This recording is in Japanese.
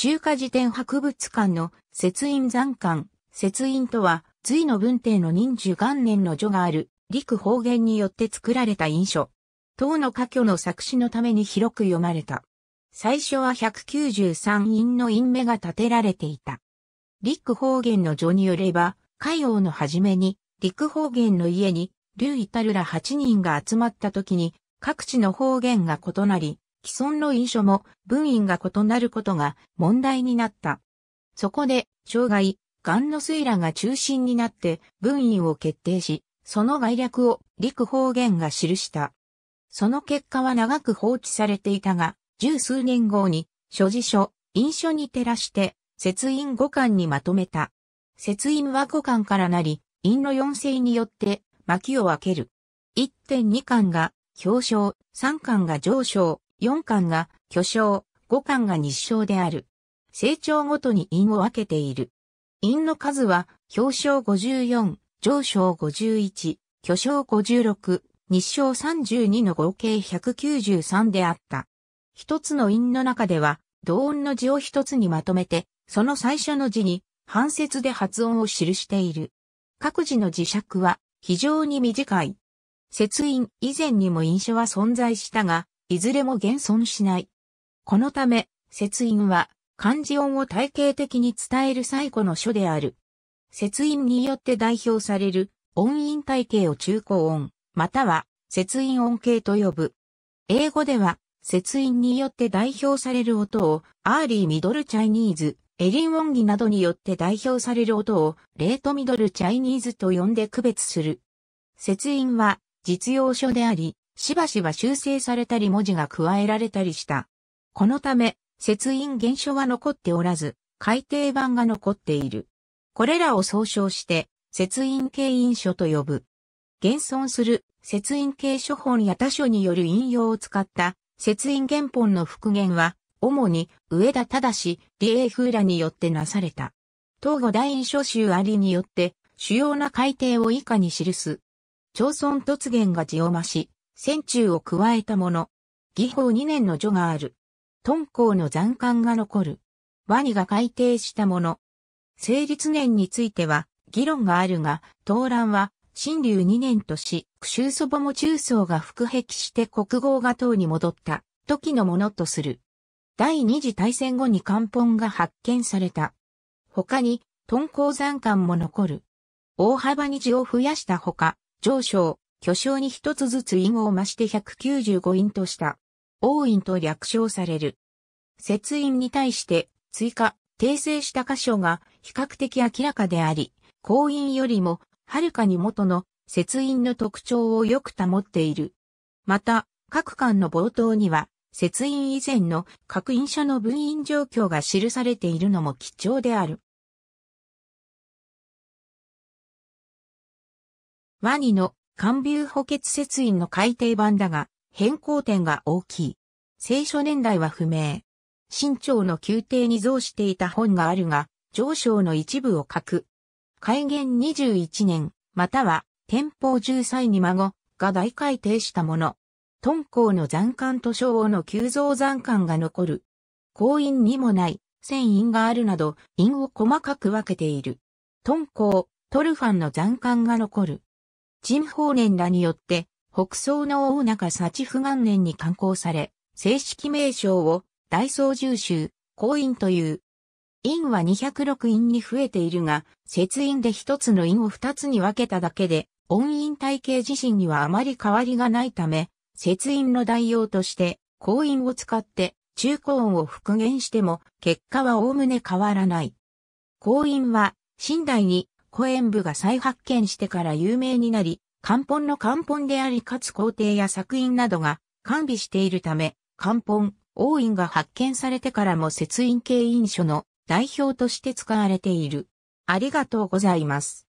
中華辞典博物館の雪印残館、雪印とは、隋の文帝の忍寿元年の序がある、陸方言によって作られた印書。唐の家居の作詞のために広く読まれた。最初は193印の印目が立てられていた。陸方言の序によれば、海王の初めに、陸方言の家に、竜いたるら8人が集まった時に、各地の方言が異なり、既存の印書も文印が異なることが問題になった。そこで、障害、癌の水らが中心になって文印を決定し、その概略を陸方言が記した。その結果は長く放置されていたが、十数年後に、所持書、印書に照らして、節印五巻にまとめた。節印は五巻からなり、印の四性によって、巻を分ける。1.2巻が表彰、3巻が上昇、4巻が巨匠、5巻が日章である。成長ごとに印を分けている。印の数は、表彰54、上昇51、巨匠56、日章32の合計193であった。一つの印の中では、同音の字を一つにまとめて、その最初の字に、半節で発音を記している。各自の磁石は非常に短い。節印以前にも印象は存在したが、いずれも現存しない。このため、節音は漢字音を体系的に伝える最古の書である。節音によって代表される音韻体系を中古音、または節音音系と呼ぶ。英語では、節音によって代表される音を、アーリーミドルチャイニーズ、エリン音義などによって代表される音を、レートミドルチャイニーズと呼んで区別する。節韻は実用書であり、しばしば修正されたり文字が加えられたりした。このため、節印原書は残っておらず、改訂版が残っている。これらを総称して、節印系印書と呼ぶ。現存する、節印系書本や他書による引用を使った、節印原本の復元は、主に上田正、李英風らによってなされた。東後大印書集ありによって、主要な改訂を以下に記す。町村突言が字を増し、戦中を加えたもの。技法2年の序がある。敦煌の残刊が残る。ワニが改定したもの。成立年については議論があるが、東蘭は新流2年とし、九州祖母も中層が復辟して国号が唐に戻った時のものとする。第二次大戦後に漢本が発見された。他に、敦煌残間も残る。大幅に字を増やしたほか、上昇、巨匠に一つずつ印を増して195印とした。王印と略称される。節印に対して追加、訂正した箇所が比較的明らかであり、後印よりもはるかに元の節印の特徴をよく保っている。また、各巻の冒頭には、節印以前の各印書の分印状況が記されているのも貴重である。ワニの官流補欠説院の改訂版だが、変更点が大きい。聖書年代は不明。新潮の宮廷に増していた本があるが、上昇の一部を書く。改元21年、または、天保十歳に孫が大改定したもの。敦煌の残刊と昭和の急増残刊が残る。公印にもない、線印があるなど、印を細かく分けている。敦煌、トルファンの残刊が残る。陳法年らによって、北宋の大中幸不元年に刊行され、正式名称を大宋重州、公院という。院は206院に増えているが、節院で一つの院を二つに分けただけで、音院体系自身にはあまり変わりがないため、節院の代用として、公院を使って中高音を復元しても、結果は概ね変わらない。公院は、新代に古演部が再発見してから有名になり、漢本の漢本でありかつ皇帝や作品などが完備しているため、漢本、王院が発見されてからも節印系印書の代表として使われている。ありがとうございます。